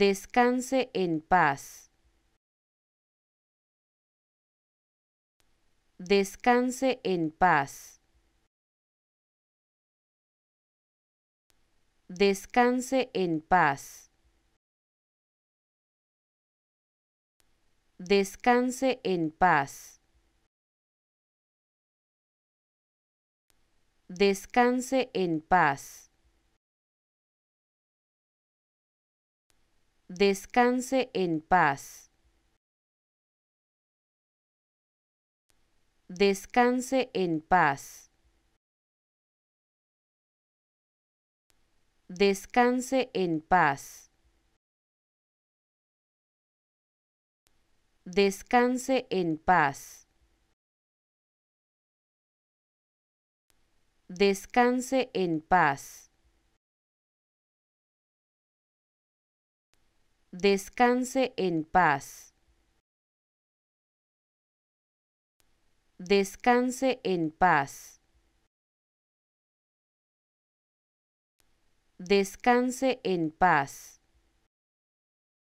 descanse en paz. Descanse en paz. Descanse en paz. Descanse en paz. Descanse en paz. Descanse en paz. Descanse en paz. Descanse en paz. Descanse en paz. Descanse en paz. Descanse en paz. Descanse en paz. Descanse en paz.